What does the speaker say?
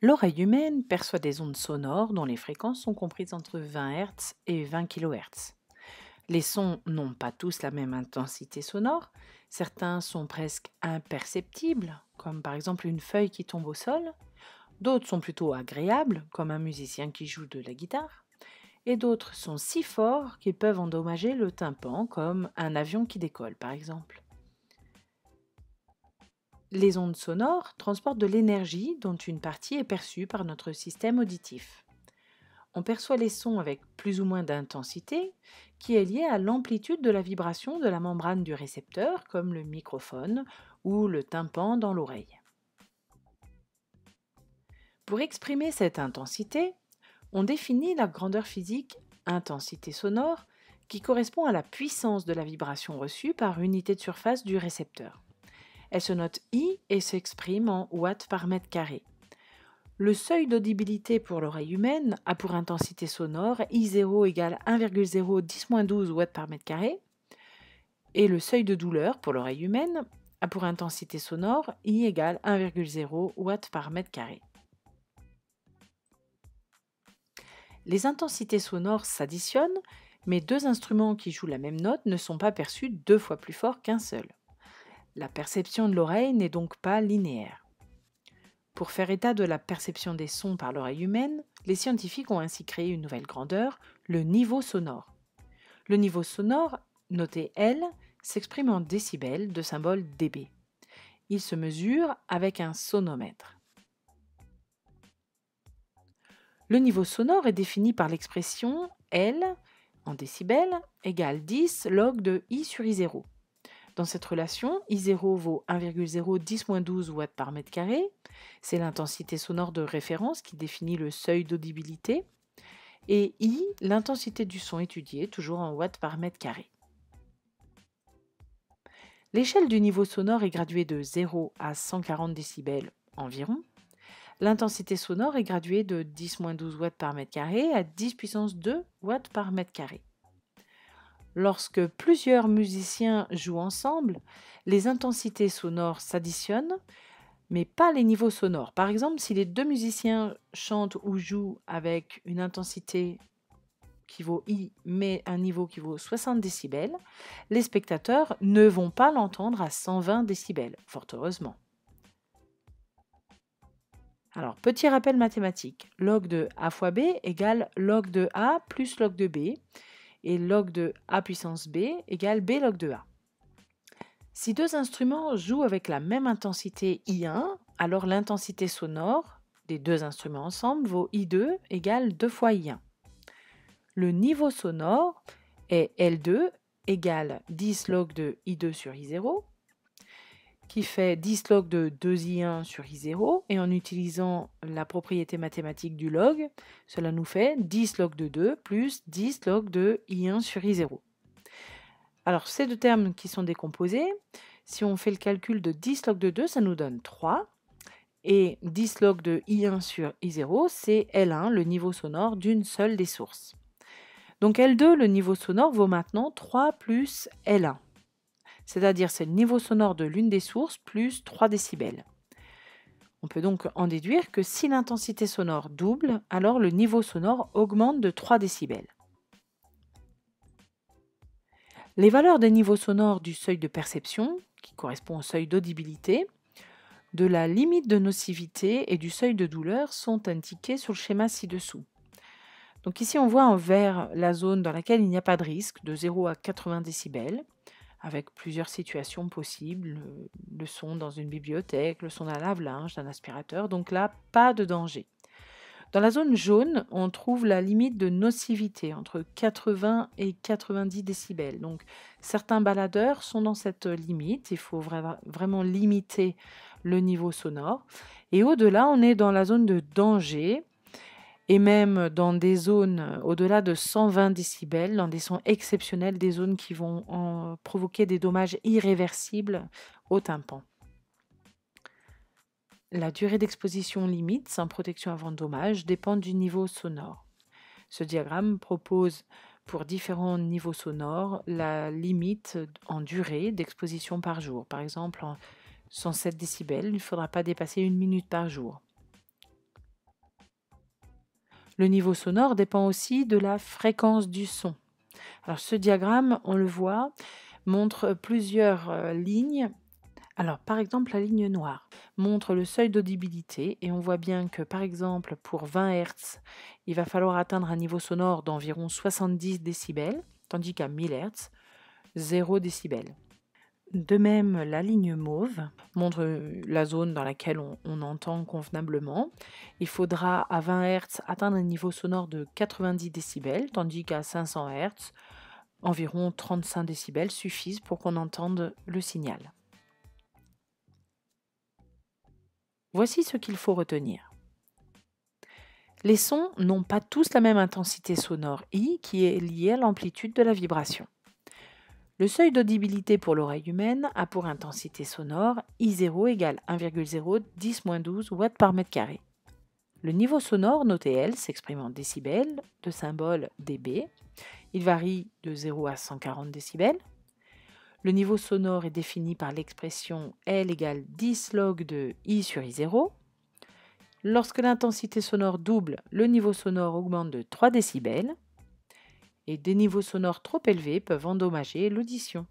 L'oreille humaine perçoit des ondes sonores dont les fréquences sont comprises entre 20 Hz et 20 kHz. Les sons n'ont pas tous la même intensité sonore, certains sont presque imperceptibles, comme par exemple une feuille qui tombe au sol, d'autres sont plutôt agréables, comme un musicien qui joue de la guitare, et d'autres sont si forts qu'ils peuvent endommager le tympan, comme un avion qui décolle par exemple. Les ondes sonores transportent de l'énergie dont une partie est perçue par notre système auditif. On perçoit les sons avec plus ou moins d'intensité qui est liée à l'amplitude de la vibration de la membrane du récepteur comme le microphone ou le tympan dans l'oreille. Pour exprimer cette intensité, on définit la grandeur physique intensité sonore qui correspond à la puissance de la vibration reçue par unité de surface du récepteur. Elle se note I et s'exprime en watts par mètre carré. Le seuil d'audibilité pour l'oreille humaine a pour intensité sonore I0 égale 1,0 10-12 watts par mètre carré. Et le seuil de douleur pour l'oreille humaine a pour intensité sonore I égale 1,0 watts par mètre carré. Les intensités sonores s'additionnent, mais deux instruments qui jouent la même note ne sont pas perçus deux fois plus fort qu'un seul. La perception de l'oreille n'est donc pas linéaire. Pour faire état de la perception des sons par l'oreille humaine, les scientifiques ont ainsi créé une nouvelle grandeur, le niveau sonore. Le niveau sonore, noté L, s'exprime en décibels de symbole dB. Il se mesure avec un sonomètre. Le niveau sonore est défini par l'expression L en décibels égale 10 log de I sur I0. Dans cette relation, I0 vaut 1,0 10-12 watts par mètre carré. C'est l'intensité sonore de référence qui définit le seuil d'audibilité. Et I, l'intensité du son étudié, toujours en watts par mètre carré. L'échelle du niveau sonore est graduée de 0 à 140 décibels environ. L'intensité sonore est graduée de 10-12 watts par mètre carré à 10 puissance 2 watts par mètre carré. Lorsque plusieurs musiciens jouent ensemble, les intensités sonores s'additionnent, mais pas les niveaux sonores. Par exemple, si les deux musiciens chantent ou jouent avec une intensité qui vaut I, mais un niveau qui vaut 60 décibels, les spectateurs ne vont pas l'entendre à 120 décibels, fort heureusement. Alors, petit rappel mathématique. Log de A fois B égale log de A plus log de B et log de a puissance b égale b log de a. Si deux instruments jouent avec la même intensité I1, alors l'intensité sonore des deux instruments ensemble vaut I2 égale 2 fois I1. Le niveau sonore est L2 égale 10 log de I2 sur I0 qui fait 10 log de 2i1 sur i0, et en utilisant la propriété mathématique du log, cela nous fait 10 log de 2 plus 10 log de i1 sur i0. Alors ces deux termes qui sont décomposés, si on fait le calcul de 10 log de 2, ça nous donne 3, et 10 log de i1 sur i0, c'est L1, le niveau sonore d'une seule des sources. Donc L2, le niveau sonore, vaut maintenant 3 plus L1 c'est-à-dire c'est le niveau sonore de l'une des sources plus 3 décibels. On peut donc en déduire que si l'intensité sonore double, alors le niveau sonore augmente de 3 décibels. Les valeurs des niveaux sonores du seuil de perception, qui correspond au seuil d'audibilité, de la limite de nocivité et du seuil de douleur sont indiquées sur le schéma ci-dessous. Donc ici on voit en vert la zone dans laquelle il n'y a pas de risque, de 0 à 80 décibels avec plusieurs situations possibles, le son dans une bibliothèque, le son d'un lave-linge, d'un aspirateur, donc là, pas de danger. Dans la zone jaune, on trouve la limite de nocivité entre 80 et 90 décibels. Donc certains baladeurs sont dans cette limite, il faut vraiment limiter le niveau sonore. Et au-delà, on est dans la zone de danger et même dans des zones euh, au-delà de 120 décibels, dans des sons exceptionnels, des zones qui vont provoquer des dommages irréversibles au tympan. La durée d'exposition limite sans protection avant dommage dépend du niveau sonore. Ce diagramme propose pour différents niveaux sonores la limite en durée d'exposition par jour. Par exemple, en 107 décibels, il ne faudra pas dépasser une minute par jour. Le niveau sonore dépend aussi de la fréquence du son. Alors ce diagramme, on le voit, montre plusieurs euh, lignes. Alors par exemple la ligne noire montre le seuil d'audibilité et on voit bien que par exemple pour 20 Hz, il va falloir atteindre un niveau sonore d'environ 70 décibels, tandis qu'à 1000 Hz, 0 décibels. De même, la ligne mauve montre euh, la zone dans laquelle on, entend convenablement. Il faudra à 20 Hz atteindre un niveau sonore de 90 décibels, tandis qu'à 500 Hz, environ 35 décibels suffisent pour qu'on entende le signal. Voici ce qu'il faut retenir. Les sons n'ont pas tous la même intensité sonore I qui est liée à l'amplitude de la vibration. Le seuil d'audibilité pour l'oreille humaine a pour intensité sonore I0 égale 1,0 12 watts par mètre carré. Le niveau sonore, noté L, s'exprime en décibels, de symbole dB. Il varie de 0 à 140 décibels. Le niveau sonore est défini par l'expression L égale 10 log de I sur I0. Lorsque l'intensité sonore double, le niveau sonore augmente de 3 décibels et des niveaux sonores trop élevés peuvent endommager l'audition.